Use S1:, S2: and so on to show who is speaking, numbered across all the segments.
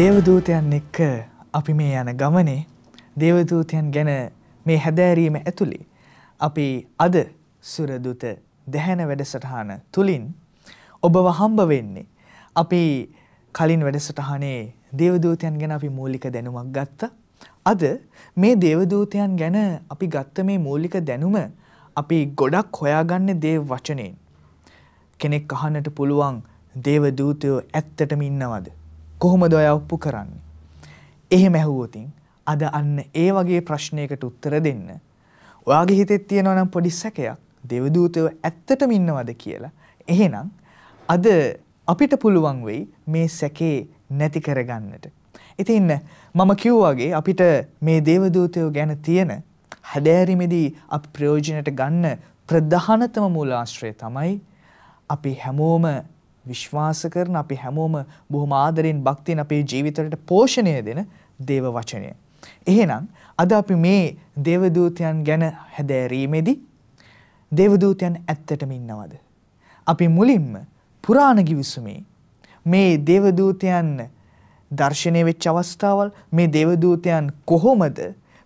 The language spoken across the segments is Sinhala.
S1: දේවදූතයන් එක්ක අපි මේ යන ගමනේ දේවදූතයන් ගැන මේ හැදෑරීම ඇතුළේ අපි අද සුරදුත දැහැන වැඩසටහන තුලින් ඔබව හම්බ වෙන්නේ අපි කලින් වැඩසටහනේ දේවදූතයන් ගැන අපි මූලික දැනුමක් ගත්තා. අද මේ දේවදූතයන් ගැන අපි ගත්ත මේ මූලික දැනුම අපි ගොඩක් හොයාගන්නේ දේව වචනෙන්. කෙනෙක් අහන්නට පුළුවන් දේවදූතයෝ ඇත්තටම ඉන්නවද? කොහොමද ඔයා ඔප්පු කරන්නේ? එහෙම ඇහුවොතින් අද අන්න ඒ වගේ ප්‍රශ්නයකට උත්තර දෙන්න ඔයාගේ හිතෙත් තියෙනවා නම් පොඩි සැකයක් දෙවදූතයෝ ඇත්තටම ඉන්නවද කියලා. එහෙනම් අද අපිට පුළුවන් වෙයි මේ සැකේ නැති කරගන්නට. ඉතින් මම කිව්වාගේ අපිට මේ දේවදූතයෝ ගැන තියෙන හැදෑරීමේදී අපි ප්‍රයෝජනට ගන්න ප්‍රධානතම මූලාශ්‍රය තමයි අපි හැමෝම විශ්වාස කරන අපි හැමෝම බොහොම ආදරෙන් භක්තියෙන් අපේ ජීවිතයට පෝෂණය දෙන දේව වචනය. එහෙනම් අද අපි මේ දේවදූතයන් ගැන හැදෑරීමේදී දේවදූතයන් ඇත්තටම ඉන්නවද? අපි මුලින්ම පුරාණ කිවිසුමේ මේ දේවදූතයන් දර්ශනය වෙච්ච අවස්ථාවල් මේ දේවදූතයන් කොහොමද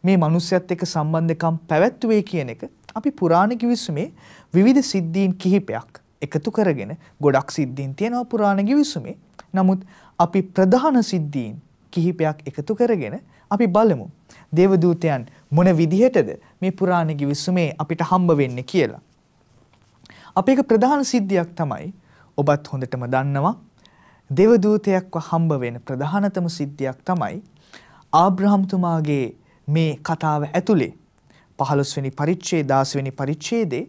S1: මේ මනුස්සයත් එක්ක සම්බන්ධකම් පැවැත්වුවේ කියන එක අපි පුරාණ කිවිසුමේ විවිධ සිද්ධීන් කිහිපයක් එකතු කරගෙන ගොඩක් සිද්ධීන් තියෙනවා පුරාණ ගිවිසුමේ. නමුත් අපි ප්‍රධාන සිද්ධීන් කිහිපයක් එකතු කරගෙන අපි බලමු. දේවදූතයන් මොන විදිහටද මේ පුරාණ ගිවිසුමේ අපිට හම්බ වෙන්නේ කියලා. අපේ ප්‍රධාන සිද්ධියක් තමයි ඔබත් හොඳටම දන්නවා දෙවදූතයක්ව හම්බ වෙන ප්‍රධානතම සිද්ධියක් තමයි ආබ්‍රහම්තුමාගේ මේ කතාව ඇතුළේ පහළොස්වැනි පරිච්ඡේ දාසවැනි පරිච්ඡේදේ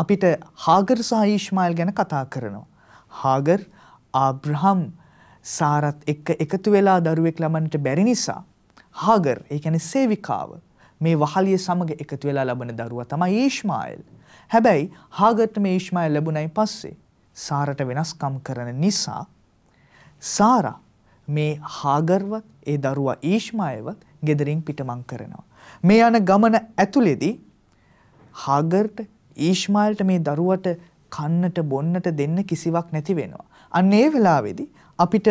S1: අපිට හාගර් සහ ඊශ්මායිල් ගැන කතා කරනවා. හාගර් ආබ්‍රහම් සාරත් එක්ක එකතු වෙලා දරුවෙක් ළමන්නට බැරි නිසා හාගර් ඒ කියන්නේ සේවිකාව මේ වහලිය සමග එකතු වෙලා ලබන දරුවා තමයි ඊශ්මායිල්. හැබැයි හාගර්ට මේ ඊශ්මායිල් ලැබුණයි පස්සේ සාරට වෙනස්කම් කරන නිසා සාරා මේ හාගර්වත් ඒ දරුවා ඊශ්මායවත් ගෙදරින් පිටමං කරනවා. මේ යන ගමන ඇතුළෙදී හාගර්ට ඊශ්මාල්ට මේ දරුවට කන්නට බොන්නට දෙන්න කිසිවක් නැති වෙනවා. අන්න ඒ වෙලාවේදී අපිට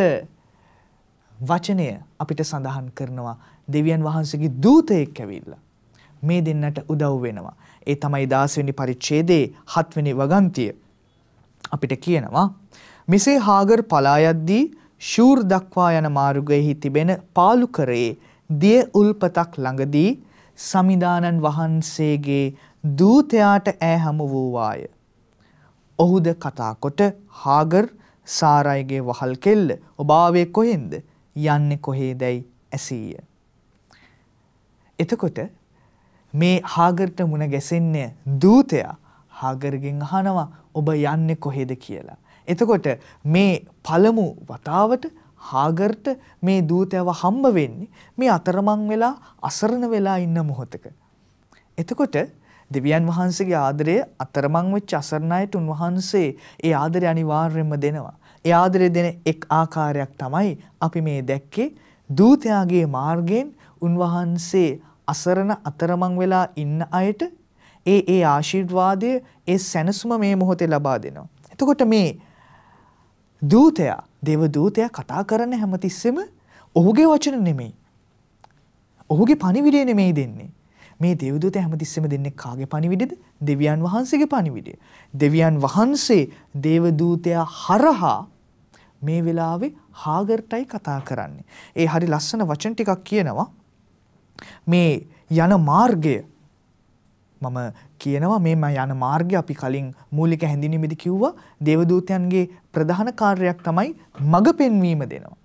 S1: වචනය අපිට සඳහන් කරනවා දෙවියන් වහන්සේගේ දූතයෙක් ඇවිල්ලා මේ දෙන්නට උදව් වෙනවා. ඒ තමයි 16 වෙනි පරිච්ඡේදයේ 7 වෙනි වගන්තිය. අපිට කියනවා මෙසේ හාගර් පලා යද්දී ශූර් දක්වා යන මාර්ගයෙහි තිබෙන පාලුකරේ දිය උල්පතක් ළඟදී සමිදානන් වහන්සේගේ දූතයාට ඈ හමු වූවාය. ඔහුද කතාකොට හාගර් සාරයිගේ වහල් කෙල්ල ඔබාවේ කොහෙන්ද යන්නෙ කොහේ දැයි ඇසීය. එතකොට මේ හාගර්ට මුණ ගැසෙන්නේ දූතයා හාගරගෙන් අහනවා ඔබ යන්නෙ කොහෙද කියලා. එතකොට මේ පළමු වතාවට හාගර්ට මේ දූතයව හම්බ වෙන්නේ මේ අතරමං වෙලා අසරණ වෙලා ඉන්න මොහොතක. එතකොට දෙවියන් වහන්සේගේ ආදරය අතරමං වෙච්ච අසරණයට උන්වහන්සේ ඒ ආදරය අනිවාර්යයෙන්ම දෙනවා. ඒ ආදරය දෙන එක් ආකාරයක් තමයි අපි මේ දැක්කේ දූතයාගේ මාර්ගයෙන් උන්වහන්සේ අසරණ අතරමං වෙලා ඉන්න අයට ඒ ඒ ආශිර්වාදය ඒ සැනසුම මේ මොහොතේ ලබා දෙනවා. එතකොට මේ දූතයා දේව දූතයා කතා කරන හැමතිස්සෙම ඔහුගේ වචන නෙමෙයි. ඔහුගේ පණිවිඩය නෙමෙයි දෙන්නේ. මේ දෙව්දූත හැමතිස්සෙම දෙන්නේ කාගේ පණිවිඩද? දෙවියන් වහන්සේගේ පණිවිඩය. දෙවියන් වහන්සේ දේවදූතයා හරහා මේ වෙලාවේ හාගර්ටයි කතා කරන්නේ. ඒ හරි ලස්සන වචන ටිකක් කියනවා. මේ යන මාර්ගය මම කියනවා මේ යන මාර්ගය අපි කලින් මූලික හැඳිනීමේදී කිව්වා දේවදූතයන්ගේ ප්‍රධාන කාර්යයක් තමයි මඟ පෙන්වීම දෙනවා.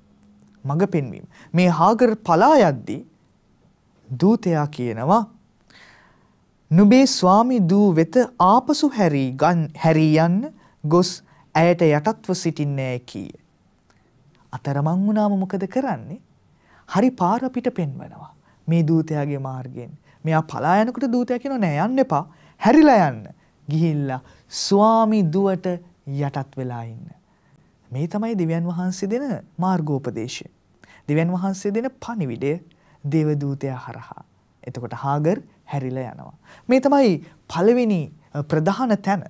S1: මඟ පෙන්වීම. මේ හාගර් පලා යද්දී දූතයා කියනවා නුඹේ ස්වාමි දූ වෙත ආපසු හැරී ගන් හැරී යන්න ගොස් ඇයට යටත්ව සිටින්නේ කීය. අතරමං වුණාම මොකද කරන්නේ? හරි පාර අපිට පෙන්වනවා. මේ දූතයාගේ මාර්ගයෙන්. මෙයා පලා යනකොට දූතයා කියනවා නෑ යන්න එපා. හැරිලා යන්න. ගිහිල්ලා ස්වාමි දුවට යටත් වෙලා ඉන්න. මේ තමයි දෙවියන් වහන්සේ දෙන මාර්ගෝපදේශය. දෙවියන් වහන්සේ දෙන පණිවිඩය දේවදූතයා හරහා. එතකොට හාගර් හැරිලා යනවා. මේ තමයි පළවෙනි ප්‍රධාන තැන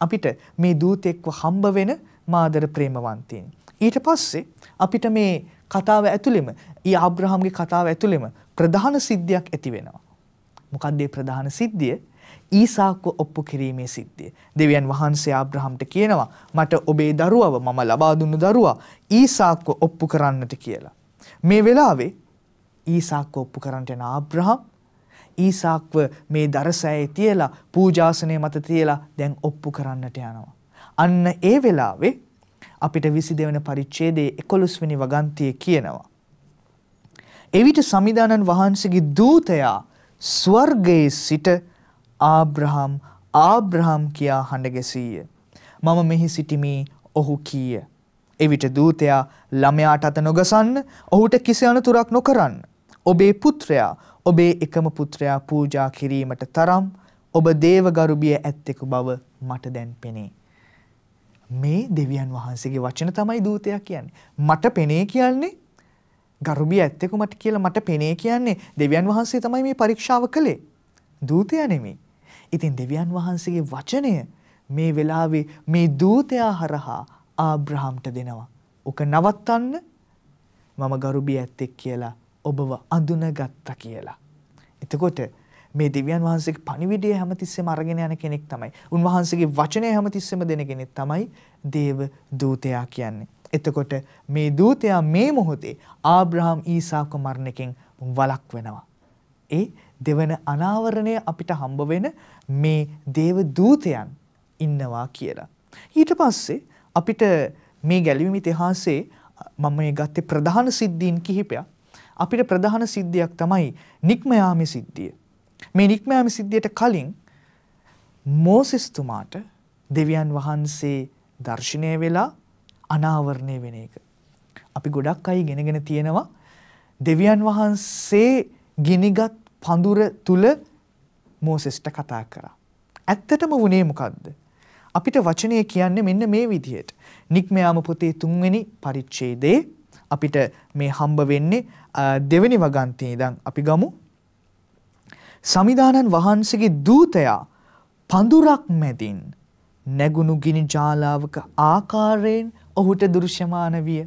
S1: අපිට මේ දූතෙක්ව හම්බ වෙන මාදර ප්‍රේමවන්තීන්. ඊට පස්සේ අපිට මේ කතාව ඇතුළෙම ඒ ආබ්‍රහම්ගේ කතාව ඇතුළෙම ප්‍රධාන සිද්ධියක් ඇති වෙනවා. මොකක්ද ඒ ප්‍රධාන සිද්ධිය? ඊසාක්ව ඔප්පු කිරීමේ සිද්ධිය. දෙවියන් වහන්සේ ආබ්‍රහම්ට කියනවා මට ඔබේ දරුවව මම ලබා දුන්නු දරුවා ඊසාක්ව ඔප්පු කරන්නට කියලා. මේ වෙලාවේ ඊසාක්ව ඔප්පු කරන්නට යන ආබ්‍රහම් ඊසාක්ව මේ දරසෑයේ තියලා පූජාසනය මත තියලා දැන් ඔප්පු කරන්නට යනවා. අන්න ඒ වෙලාවේ අපිට 22 වෙනි පරිච්ඡේදයේ 11 වෙනි වගන්තියේ කියනවා. එවිට සමිදානන් වහන්සේගේ දූතයා ස්වර්ගයේ සිට ආබ්‍රහම් ආබ්‍රහම් කියා හඬ ගැසීය. මම මෙහි සිටිමි ඔහු කීය. එවිට දූතයා ළමයාට අත නොගසන්න ඔහුට කිසි අනතුරක් නොකරන්න. ඔබේ පුත්‍රයා ඔබේ එකම පුත්‍රයා පූජා කිරීමට තරම් ඔබ දේවගරුබිය ඇත්තෙකු බව මට දැන් පෙනේ. මේ දෙවියන් වහන්සේගේ වචන තමයි දූතයා කියන්නේ. මට පෙනේ කියන්නේ ගරුබිය ඇත්තෙකු මට කියලා මට පෙනේ කියන්නේ දෙවියන් වහන්සේ තමයි මේ පරීක්ෂාව කළේ. දූතයා නෙමෙයි. ඉතින් දෙවියන් වහන්සේගේ වචනය මේ වෙලාවේ මේ දූතයා හරහා ආබ්‍රහම්ට දෙනවා. ඕක නවත්තන්න මම ගරුබිය ඇත්තෙක් කියලා ඔබව අඳුනගත්තා කියලා. එතකොට මේ දෙවියන් වහන්සේගේ පණිවිඩය හැමතිස්සෙම අරගෙන යන කෙනෙක් තමයි. උන්වහන්සේගේ වචනය හැමතිස්සෙම දෙන කෙනෙක් තමයි දේව දූතයා කියන්නේ. එතකොට මේ දූතයා මේ මොහොතේ ආබ්‍රහම් ඊසාක මරණකින් වලක් වෙනවා. ඒ දෙවන අනාවරණය අපිට හම්බ වෙන මේ දේව දූතයන් ඉන්නවා කියලා. ඊට පස්සේ අපිට මේ ගැලවීම ඉතිහාසයේ මම මේ ගත්තේ ප්‍රධාන සිද්ධීන් කිහිපයක් අපිට ප්‍රධාන සිද්ධියක් තමයි නික්ම යාමේ සිද්ධිය. මේ නික්ම යාමේ සිද්ධියට කලින් මෝසෙස් තුමාට දෙවියන් වහන්සේ දර්ශනය වෙලා අනාවරණය වෙන එක. අපි ගොඩක් අය ගෙනගෙන තියෙනවා දෙවියන් වහන්සේ ගිනිගත් පඳුර තුල මෝසෙස්ට කතා කරා. ඇත්තටම වුණේ මොකද්ද? අපිට වචනය කියන්නේ මෙන්න මේ විදිහට. නික්මයාම පොතේ තුන්වෙනි පරිච්ඡේදයේ අපිට මේ හම්බ වෙන්නේ දෙවෙනි වගන්තියේ ඉඳන් අපි ගමු. සමිදානන් වහන්සේගේ දූතයා පඳුරක් මැදින් නැගුණු ගිනි ජාලාවක ආකාරයෙන් ඔහුට දෘශ්‍යමාන විය.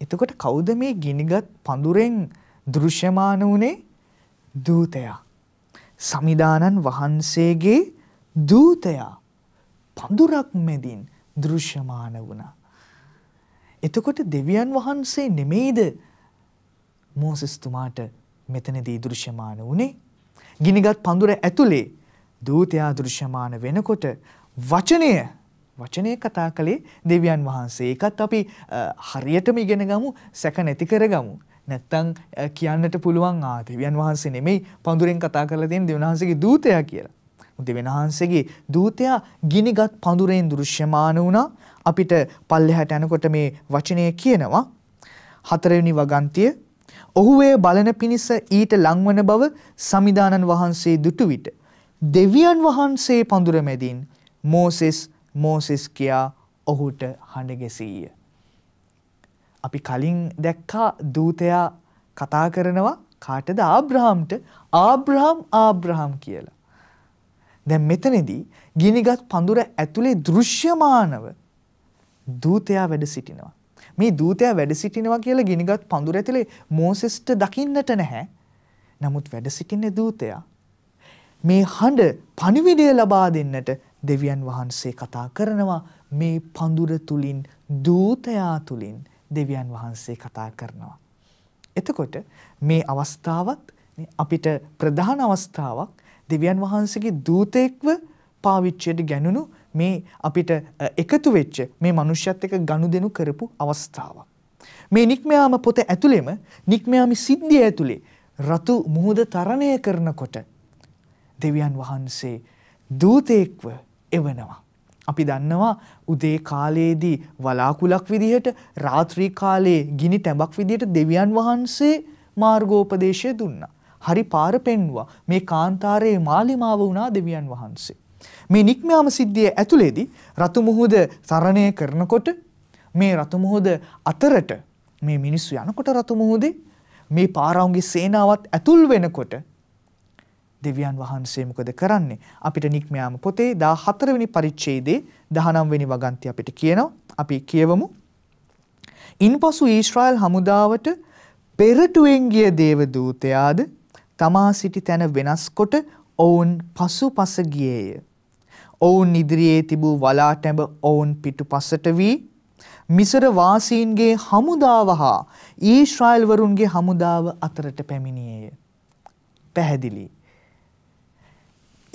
S1: එතකොට කවුද මේ ගිනිගත් පඳුරෙන් දෘශ්‍යමාන වුණේ? දූතයා. සමිදානන් වහන්සේගේ දූතයා පඳුරක් මැදින් දෘශ්‍යමාන වුණා. එතකොට දෙවියන් වහන්සේ නෙමෙයිද මෝසෙස්තුමාට මෙතනදී දෘශ්‍යමාන වුණේ. ගිනිගත් පඳුර ඇතුලේ දූතයා දෘශ්‍යමාන වෙනකොට වචනය වචනය කතා කළේ දෙවියන් වහන්සේ. ඒකත් අපි හරියටම ඉගෙන ගමු සැක නැති කරගමු. නැත්තම් කියන්නට පුළුවන් ආ දෙවියන් වහන්සේ නෙමෙයි පඳුරෙන් කතා කරලා තියෙන දෙවියන් වහන්සේගේ දූතයා කියලා. දෙවෙන වහන්සේගේ දූතයා ගිනිගත් පඳුරෙන් දෘශ්‍යමාන වුණා. අපිට පල්ලෙහාට යනකොට මේ වචනය කියනවා හතරවෙනි වගන්තිය ඔහු ඒ බලන පිණිස ඊට ලංවන බව සමිදානන් වහන්සේ දුටු විට දෙවියන් වහන්සේ පඳුර මැදින් මෝසෙස් මෝසෙස් කියා ඔහුට හඬ ගැසීය. අපි කලින් දැක්කා දූතයා කතා කරනවා කාටද ආබ්‍රහම්ට ආබ්‍රහම් ආබ්‍රහම් කියලා. දැන් මෙතනදී ගිනිගත් පඳුර ඇතුලේ දෘශ්‍යමානව දූතයා වැඩ සිටිනවා. මේ දූතයා වැඩ සිටිනවා කියලා ගිනිගත් පඳුර ඇතුලේ මෝසෙස්ට දකින්නට නැහැ. නමුත් වැඩ සිටින්නේ දූතයා. මේ හඬ පණිවිඩය ලබා දෙන්නට දෙවියන් වහන්සේ කතා කරනවා මේ පඳුර තුලින් දූතයා තුලින් දෙවියන් වහන්සේ කතා කරනවා. එතකොට මේ අවස්ථාවත් අපිට ප්‍රධාන අවස්ථාවක් දෙවියන් වහන්සේගේ දූතෙක්ව පාවිච්චියට ගැනුණු මේ අපිට එකතු වෙච්ච මේ මනුෂ්‍යත් එක්ක ගනුදෙනු කරපු අවස්ථාවක්. මේ නික්මයාම පොත ඇතුළෙම නික්මයාමි සිද්ධිය ඇතුළේ රතු මුහුද තරණය කරනකොට දෙවියන් වහන්සේ දූතයෙක්ව එවනවා. අපි දන්නවා උදේ කාලයේදී වලාකුලක් විදිහට රාත්‍රී කාලයේ ගිනි තැඹක් විදිහට දෙවියන් වහන්සේ මාර්ගෝපදේශය දුන්නා. හරි පාර පෙන්වුවා. මේ කාන්තාරයේ මාලිමාව වුණා දෙවියන් වහන්සේ. මේ නික්මයාම සිද්ධිය ඇතුළේදී රතු මුහුද තරණය කරනකොට මේ රතු මුහුද අතරට මේ මිනිස්සු යනකොට රතු මුහුදේ මේ පාරවුන්ගේ සේනාවත් ඇතුල් වෙනකොට දෙවියන් වහන්සේ මොකද කරන්නේ අපිට නික්මයාම පොතේ 14 වෙනි පරිච්ඡේදයේ 19 වෙනි වගන්ති අපිට කියනවා අපි කියවමු ඉන්පසු ඊශ්‍රායෙල් හමුදාවට පෙරටුවෙන් ගිය දේවදූතයාද තමා සිටි තැන වෙනස්කොට ඔවුන් පසුපස ගියේය. ඔවුන් ඉදිරියේ තිබූ වලාටැඹ ඔවුන් පිටුපසට වී මිසර වාසීන්ගේ හමුදාව හා ඊශ්‍රායල් වරුන්ගේ හමුදාව අතරට පැමිණියේය. පැහැදිලි.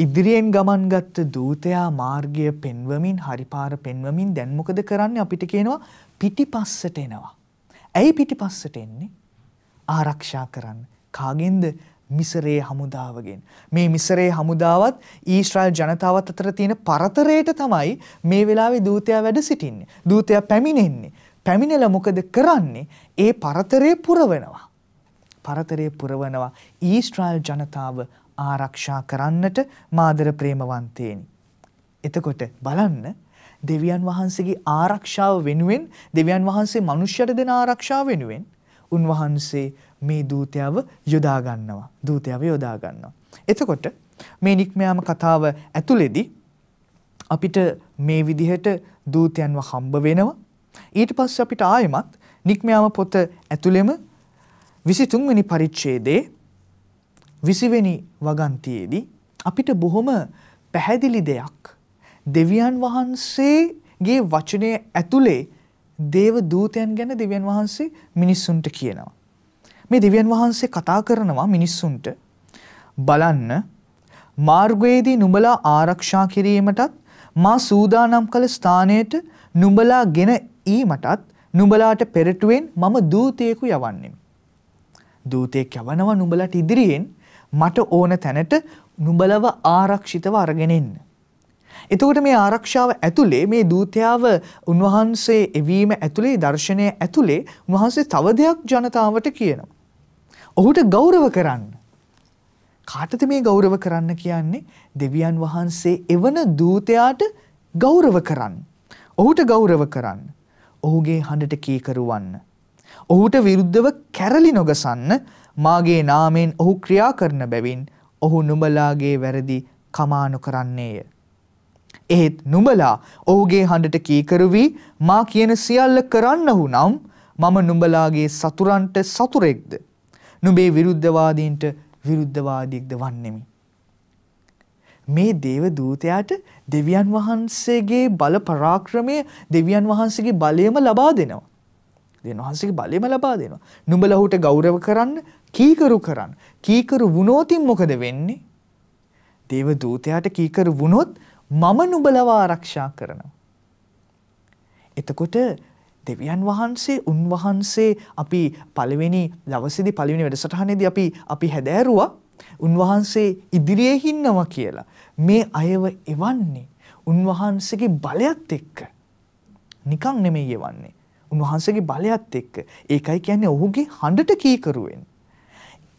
S1: ඉදිරියෙන් ගමන් ගත්ත දූතයා මාර්ගය පෙන්වමින් හරිපාර පෙන්වමින් දැන් මොකද කරන්නේ අපිට කියනවා පිටිපස්සට එනවා. ඇයි පිටිපස්සට එන්නේ? ආරක්ෂා කරන්න. කාගෙන්ද මිසරේ හමුදාවගෙන්. මේ මිසරේ හමුදාවත් ඊශ්‍රායල් ජනතාවත් අතර තියෙන පරතරයට තමයි මේ වෙලාවේ දූතයා වැඩ සිටින්නේ. දූතයා පැමිණෙන්නේ. පැමිණෙලා මොකද කරන්නේ? ඒ පරතරේ පුරවනවා. පරතරේ පුරවනවා ඊශ්‍රායල් ජනතාව ආරක්ෂා කරන්නට මාදර ප්‍රේමවන්තේනි. එතකොට බලන්න දෙවියන් වහන්සේගේ ආරක්ෂාව වෙනුවෙන් දෙවියන් වහන්සේ මනුෂ්‍යයට දෙන ආරක්ෂාව වෙනුවෙන් උන්වහන්සේ මේ දූතයාව යොදා ගන්නවා. දූතයාව යොදා ගන්නවා. එතකොට මේ නික්මයාම කතාව ඇතුළේදී අපිට මේ විදිහට දූතයන්ව හම්බ වෙනවා. ඊට පස්සේ අපිට ආයෙමත් නික්මයාම පොත ඇතුළෙම 23 වෙනි පරිච්ඡේදයේ 20 වෙනි වගන්තියේදී අපිට බොහොම පැහැදිලි දෙයක් දෙවියන් වහන්සේගේ වචනය ඇතුලේ දේව දූතයන් ගැන දෙවියන් වහන්සේ මිනිස්සුන්ට කියනවා. මේ දෙවියන් වහන්සේ කතා කරනවා මිනිස්සුන්ට බලන්න මාර්ගයේදී නුඹලා ආරක්ෂා කිරීමටත් මා සූදානම් කළ ස්ථානයට නුඹලා ගෙන ඊමටත් නුඹලාට පෙරටුවෙන් මම දූතයෙකු යවන්නෙමි. දූතයෙක් යවනවා නුඹලාට ඉදිරියෙන් මට ඕන තැනට නුඹලව ආරක්ෂිතව අරගෙන එන්න. එතකොට මේ ආරක්ෂාව ඇතුලේ මේ දූතයාව උන්වහන්සේ එවීම ඇතුලේ දර්ශනය ඇතුලේ උන්වහන්සේ තව දෙයක් ජනතාවට කියනවා. ඔහුට ගෞරව කරන්න. කාටද මේ ගෞරව කරන්න කියන්නේ? දෙවියන් වහන්සේ එවන දූතයාට ගෞරව කරන්න. ඔහුට ගෞරව කරන්න. ඔහුගේ හඬට කීකරුවන්න. ඔහුට විරුද්ධව කැරලි නොගසන්න මාගේ නාමයෙන් ඔහු ක්‍රියා කරන බැවින් ඔහු නුඹලාගේ වැරදි කමා නොකරන්නේය. එහෙත් නුඹලා ඔහුගේ හඬට කීකරු වී මා කියන සියල්ල කරන්නහු නම් මම නුඹලාගේ සතුරන්ට සතුරෙක්ද? නුඹේ විරුද්ධවාදීන්ට විරුද්ධවාදියෙක්ද වන්නෙමි. මේ දේව දූතයාට දෙවියන් වහන්සේගේ බල පරාක්‍රමය දෙවියන් වහන්සේගේ බලයම ලබා දෙනවා. දෙවියන් වහන්සේගේ බලයම ලබා දෙනවා. නුඹලා ඔහුට ගෞරව කරන්න, කීකරු කරන්න. කීකරු වුණොතින් මොකද වෙන්නේ? දේව දූතයාට කීකරු වුණොත් මම නුඹලව ආරක්ෂා කරනවා. එතකොට දෙවියන් වහන්සේ උන්වහන්සේ අපි පළවෙනි දවසේදී පළවෙනි වැඩසටහනේදී අපි අපි හැදෑරුවා උන්වහන්සේ ඉදිරියේ හින්නවා කියලා. මේ අයව එවන්නේ උන්වහන්සේගේ බලයත් එක්ක. නිකන් නෙමෙයි එවන්නේ. උන්වහන්සේගේ බලයත් එක්ක. ඒකයි කියන්නේ ඔහුගේ හඬට කීකරුවෙන්.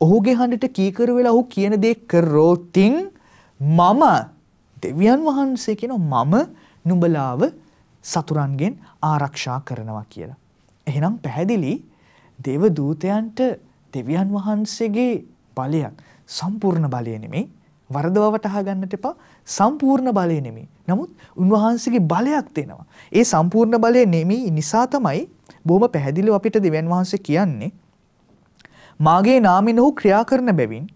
S1: ඔහුගේ හඬට කීකරු වෙලා ඔහු කියන දේ කරෝතින් මම දෙවියන් වහන්සේ කියන මම නුඹලාව සතුරන්ගෙන් ආරක්ෂා කරනවා කියලා. එහෙනම් පැහැදිලි දේව දූතයන්ට දෙවියන් වහන්සේගේ බලයක් සම්පූර්ණ බලය නෙමෙයි වරදව වටහා ගන්නට එපා සම්පූර්ණ බලය නෙමෙයි. නමුත් උන්වහන්සේගේ බලයක් දෙනවා. ඒ සම්පූර්ණ බලය නෙමෙයි නිසා තමයි බොහොම පැහැදිලිව අපිට දෙවියන් වහන්සේ කියන්නේ මාගේ නාමයෙන් ඔහු ක්‍රියා කරන බැවින්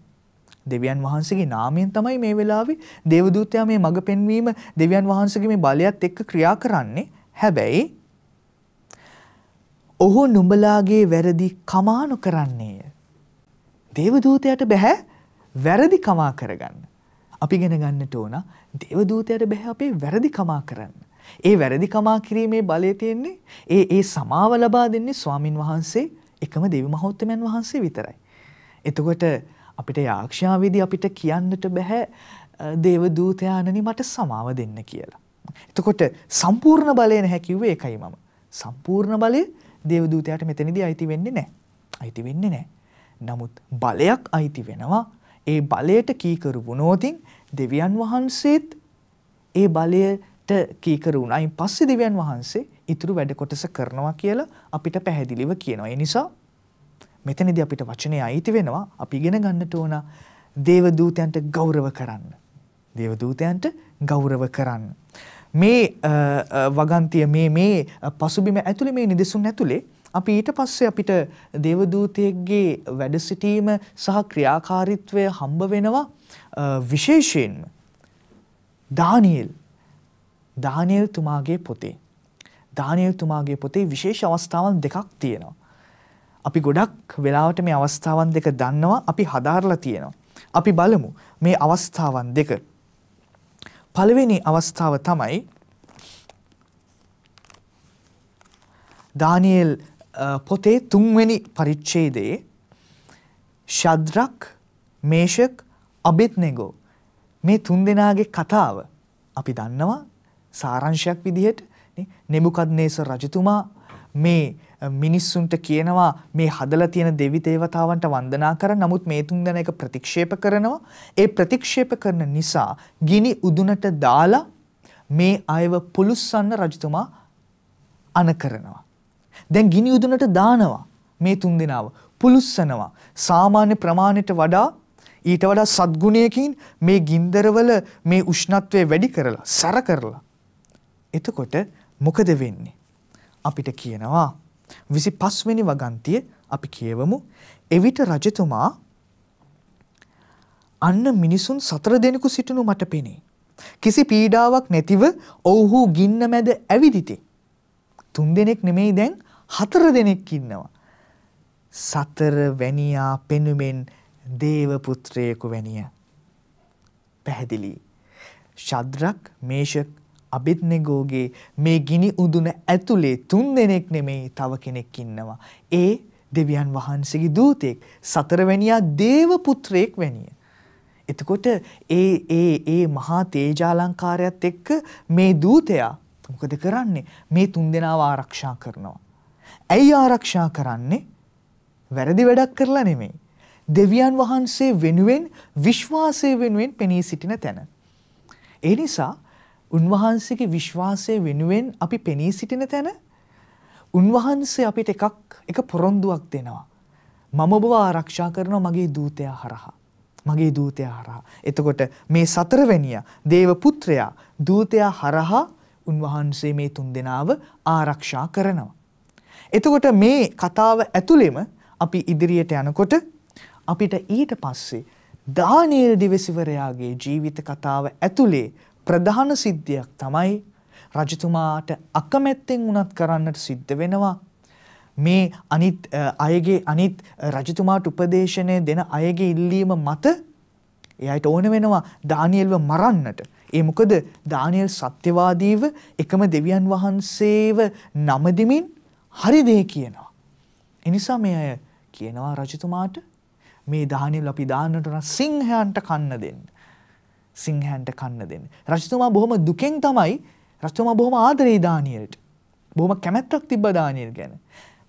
S1: දෙවියන් වහන්සේගේ නාමයෙන් තමයි මේ වෙලාවේ දේවදූතයා මේ මඟ පෙන්වීම දෙවියන් වහන්සේගේ මේ බලයත් එක්ක ක්‍රියා කරන්නේ. හැබැයි ඔහු නුඹලාගේ වැරදි කමානු කරන්නේය. දේවදූතයට බැහැ වැරදි කමා කරගන්න. අපි ගෙන ගන්නට ඕන දේවදූතයට බැහැ අපේ වැරදි කමා කරන්න. ඒ වැරදි කමා කිරීමේ බලය තියෙන්නේ ඒ ඒ සමාව ලබා දෙන්නේ ස්වාමින් වහන්සේ එකම දෙවි මහෞත්තමයන් වහන්සේ විතරයි. එතකොට අපිට යක්ෂාවේදී අපිට කියන්නට බැහැ දේව දූතයාණනි මට සමාව දෙන්න කියලා. එතකොට සම්පූර්ණ බලය නැහැ කිව්වේ ඒකයි මම. සම්පූර්ණ බලය දේව දූතයාට මෙතනදී අයිති වෙන්නේ නැහැ. අයිති වෙන්නේ නැහැ. නමුත් බලයක් අයිති වෙනවා. ඒ බලයට කීකරු වුණොතින් දෙවියන් වහන්සේත් ඒ බලයට කීකරු වුණයින් පස්සේ දෙවියන් වහන්සේ ඉතුරු වැඩ කොටස කරනවා කියලා අපිට පැහැදිලිව කියනවා. ඒ නිසා මෙතනදී අපිට වචනේ අයිති වෙනවා අපි ඉගෙන ගන්නට ඕන දේව දූතයන්ට ගෞරව කරන්න. දේව දූතයන්ට ගෞරව කරන්න. මේ වගන්තිය මේ මේ පසුබිම ඇතුලේ මේ නිදසුන් ඇතුලේ අපි ඊට පස්සේ අපිට දේව දූතයෙක්ගේ වැඩ සිටීම සහ ක්‍රියාකාරීත්වය හම්බ වෙනවා විශේෂයෙන්ම දානියෙල් දානියෙල් තුමාගේ පොතේ දානියෙල් තුමාගේ පොතේ විශේෂ අවස්ථාවන් දෙකක් තියෙනවා අපි ගොඩක් වෙලාවට මේ අවස්ථාවන් දෙක දන්නවා අපි හදාරලා තියෙනවා. අපි බලමු මේ අවස්ථාවන් දෙක. පළවෙනි අවස්ථාව තමයි දානියෙල් පොතේ තුන්වෙනි පරිච්ඡේදයේ ශද්‍රක් මේෂක් අබෙත්නෙගෝ මේ තුන් දෙනාගේ කතාව අපි දන්නවා සාරංශයක් විදිහට නෙබුකද්නේසර් රජතුමා මේ මිනිස්සුන්ට කියනවා මේ හදලා තියෙන දෙවි දේවතාවන්ට වන්දනා කරන්න. නමුත් මේ තුන් දෙනා එක ප්‍රතික්ෂේප කරනවා. ඒ ප්‍රතික්ෂේප කරන නිසා ගිනි උදුනට දාලා මේ අයව පුලුස්සන්න රජතුමා අන කරනවා. දැන් ගිනි උදුනට දානවා මේ තුන් දෙනාව. පුලුස්සනවා. සාමාන්‍ය ප්‍රමාණයට වඩා ඊට වඩා සද්ගුණයකින් මේ ගින්දරවල මේ උෂ්ණත්වය වැඩි කරලා සැර කරලා. එතකොට මොකද වෙන්නේ? අපිට කියනවා 25 වෙනි වගන්තිය අපි කියවමු එවිට රජතුමා අන්න මිනිසුන් සතර දෙනෙකු සිටිනු මට පෙනේ. කිසි පීඩාවක් නැතිව ඔවුහු ගින්න මැද ඇවිදිති. තුන් දෙනෙක් නෙමෙයි දැන් හතර දෙනෙක් ඉන්නවා. සතර වැනියා පෙනුමෙන් දේව පුත්‍රයෙකු වැනිය. පැහැදිලි. ශද්‍රක්, මේෂක්, අබිත්නෙගෝගේ මේ ගිනි උදුන ඇතුලේ තුන් දෙනෙක් නෙමෙයි තව කෙනෙක් ඉන්නවා. ඒ දෙවියන් වහන්සේගේ දූතෙක් සතරවැනියා දේව පුත්‍රයෙක් වැනිය. එතකොට ඒ ඒ ඒ මහා තේජාලංකාරයත් එක්ක මේ දූතයා මොකද කරන්නේ? මේ තුන් දෙනාව ආරක්ෂා කරනවා. ඇයි ආරක්ෂා කරන්නේ? වැරදි වැඩක් කරලා නෙමෙයි. දෙවියන් වහන්සේ වෙනුවෙන් විශ්වාසය වෙනුවෙන් පෙනී සිටින තැන. ඒ නිසා උන්වහන්සේගේ විශ්වාසය වෙනුවෙන් අපි පෙනී සිටින තැන උන්වහන්සේ අපිට එකක් එක පොරොන්දුවක් දෙනවා. මම ඔබව ආරක්ෂා කරනවා මගේ දූතයා හරහා. මගේ දූතයා හරහා. එතකොට මේ සතරවැනිය දේව පුත්‍රයා දූතයා හරහා උන්වහන්සේ මේ තුන්දෙනාව ආරක්ෂා කරනවා. එතකොට මේ කතාව ඇතුළෙම අපි ඉදිරියට යනකොට අපිට ඊට පස්සේ දානීල් දිවසිවරයාගේ ජීවිත කතාව ඇතුළේ ප්‍රධාන සිද්ධියක් තමයි රජතුමාට අකමැත්තෙන් වුණත් කරන්නට සිද්ධ වෙනවා මේ අනිත් අයගේ අනිත් රජතුමාට උපදේශනය දෙන අයගේ ඉල්ලීම මත එයට ඕන වෙනවා දානියෙල්ව මරන්නට. ඒ මොකද දානියෙල් සත්‍යවාදීව එකම දෙවියන් වහන්සේව නමදිමින් හරි දේ කියනවා. එනිසා මේ අය කියනවා රජතුමාට මේ දානියෙල් අපි දාන්නට සිංහයන්ට කන්න දෙන්න. සිංහන්ට කන්න දෙන්න. රජතුමා බොහොම දුකෙන් තමයි රජතුමා බොහොම ආදරේ දානියෙල්ට. බොහොම කැමැත්තක් තිබ්බ දානියෙල් ගැන.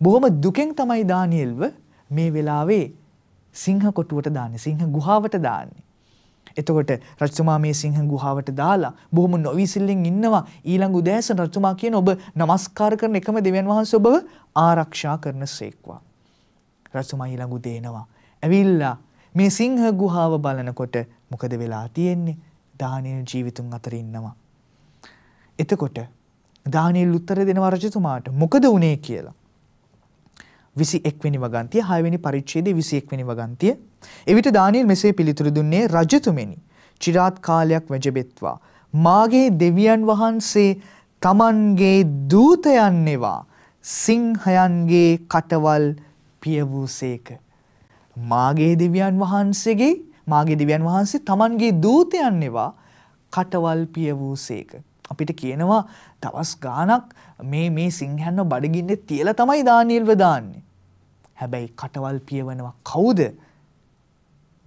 S1: බොහොම දුකෙන් තමයි දානියෙල්ව මේ වෙලාවේ සිංහ කොටුවට දාන්නේ සිංහ ගුහාවට දාන්නේ. එතකොට රජතුමා මේ සිංහ ගුහාවට දාලා බොහොම නොවිසිල්ලෙන් ඉන්නවා ඊළඟ උදෑසන රජතුමා කියන ඔබ নমස්කාර කරන එකම දෙවියන් වහන්සේ ඔබව ආරක්ෂා කරන සේක්වා. රජතුමා ඊළඟ උදේනවා. ඇවිල්ලා මේ සිංහ ගුහාව බලනකොට මොකද වෙලා තියෙන්නේ දානියෙල් ජීවිතුන් අතර ඉන්නවා. එතකොට දානියෙල් උත්තර දෙනවා රජතුමාට මොකද වුනේ කියලා. විසි එක්වැනි වගන්තිය හයවැනි පරිච්ඡේද විසි එක්වැනි වගන්තිය එවිට දානියෙල් මෙසේ පිළිතුරු දුන්නේ රජතුමෙනි චිරාත් කාලයක් වැජබෙත්වා මාගේ දෙවියන් වහන්සේ තමන්ගේ දූතයන්නවා සිංහයන්ගේ කටවල් පිය වූසේක. මාගේ දෙවියන් වහන්සේගේ මාගේ දෙවියන් වහන්සේ තමන්ගේ දූතයන්නවා කටවල් පිය වූසේක. අපිට කියනවා තවස් ගානක් මේ මේ සිංහන්න බඩගින්නේ තියල තමයි දානිල්ව දාන්නේ. හැබැයි කටවල් පියවනවා කවුද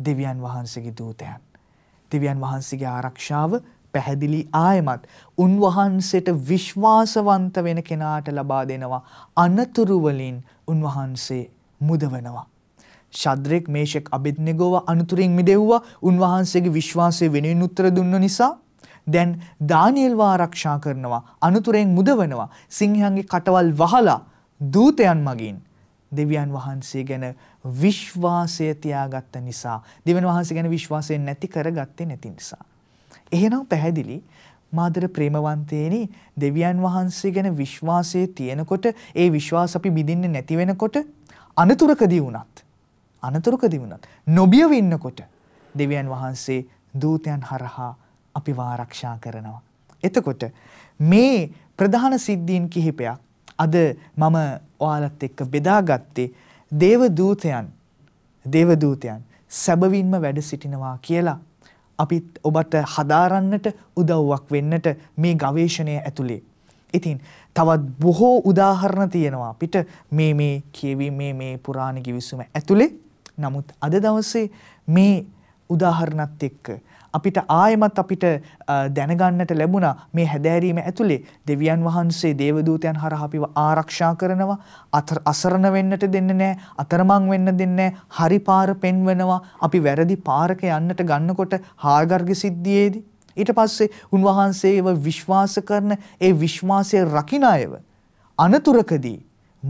S1: දෙවියන් වහන්සේගේ දූතයන්. දෙවියන් වහන්සේගේ ආරක්ෂාව පැහැදිලි ආයමත් උන්වහන්සේට විශ්වාසවන්ත වෙන කෙනාට ලබා දෙනවා අනතුරු වලින් උන්වහන්සේ මුදවනවා ශද්‍රෙක් මේෂෙක් අබෙද්නෙගෝව අනුතුරින් මිදෙව්වා උන්වහන්සේගේ විශ්වාසය වෙනුවෙන් උත්තර දුන්න නිසා දැන් දානියෙල්ව ආරක්ෂා කරනවා අනුතුරෙන් මුදවනවා සිංහයන්ගේ කටවල් වහලා දූතයන් මගින් දෙවියන් වහන්සේ ගැන විශ්වාසය තියාගත්ත නිසා දෙවන් වහන්සේ ගැන විශ්වාසයෙන් නැති කරගත්තේ නැති නිසා. එහෙනම් පැහැදිලි මාදර ප්‍රේමවන්තේනි දෙවියන් වහන්සේ ගැන විශ්වාසය තියෙනකොට ඒ විශ්වාස අපි බිඳින්නේ නැති වෙනකොට අනතුරකදී වුණත් අනතුරුකදී වුණත් නොබියව ඉන්නකොට දෙවියන් වහන්සේ දූතයන් හරහා අපිව ආරක්ෂා කරනවා. එතකොට මේ ප්‍රධාන සිද්ධීන් කිහිපයක් අද මම ඔයාලත් එක්ක බෙදාගත්තේ දේව දූතයන් දේව දූතයන් සැබවින්ම වැඩ සිටිනවා කියලා අපිත් ඔබට හදාරන්නට උදව්වක් වෙන්නට මේ ගවේෂණය ඇතුළේ. ඉතින් තවත් බොහෝ උදාහරණ තියෙනවා අපිට මේ මේ කියවි මේ මේ පුරාණ කිවිසුම ඇතුළේ නමුත් අද දවසේ මේ උදාහරණත් එක්ක අපිට ආයමත් අපිට දැනගන්නට ලැබුණා මේ හැදෑරීම ඇතුලේ දෙවියන් වහන්සේ දේවදූතයන් හරහා අපිව ආරක්ෂා කරනවා අතර අසරණ වෙන්නට දෙන්නේ නැහැ අතරමං වෙන්න දෙන්නේ හරි පාර පෙන්වනවා අපි වැරදි පාරක යන්නට ගන්නකොට හාගර්ග සිද්ධියේදී ඊට පස්සේ උන්වහන්සේව විශ්වාස කරන ඒ විශ්වාසය රකින අයව අනතුරකදී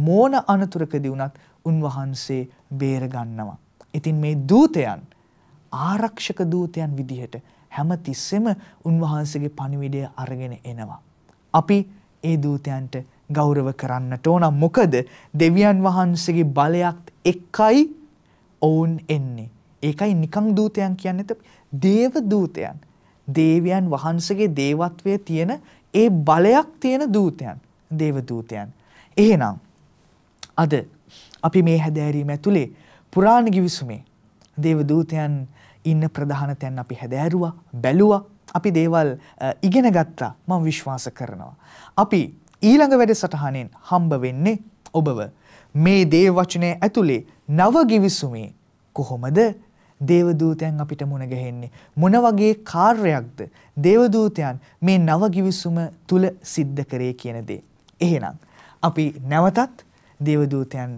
S1: මෝන අනතුරකදී වුණත් උන්වහන්සේ බේරගන්නවා. ඉතින් මේ දූතයන් ආරක්ෂක දූතයන් විදිහට හැම තිස්සෙම උන්වහන්සේගේ පණිවිඩය අරගෙන එනවා. අපි ඒ දූතයන්ට ගෞරව කරන්නට ඕන මොකද දෙවියන් වහන්සේගේ බලයක් එක්කයි ඔවුන් එන්නේ. ඒකයි නිකං දූතයන් කියන්න දේව දූතයන්. දේවයන් වහන්සගේ දේවත්වය තියෙන ඒ බලයක් තියෙන දූතයන් දේව දූතයන්. එහෙනම් අද අපි මේ හැදෑරීම ඇතුලේ පුරාණ ගිවිසුමේ දේවදූතයන් ඉන්න ප්‍රධාන තැන් අපි හැදෑරුවා බැලුවා අපි දේවල් ඉගෙන ගත්තා මම විශ්වාස කරනවා. අපි ඊළඟ වැඩසටහනෙන් හම්බ වෙන්නේ ඔබව මේ දේව වචනය ඇතුලේ නව ගිවිසුමේ කොහොමද දේවදූතයන් අපිට මුණ ගැහෙන්නේ මොන වගේ කාර්යයක්ද දේවදූතයන් මේ නව ගිවිසුම තුල සිද්ධ කරේ කියන දේ. එහෙනම් අපි නැවතත් දේවදූතයන්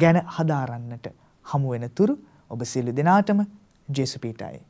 S1: ගැන හදාරන්නට හමු වෙනතුරු ඔබ සියලු දෙනාටම ජේසුපීටයි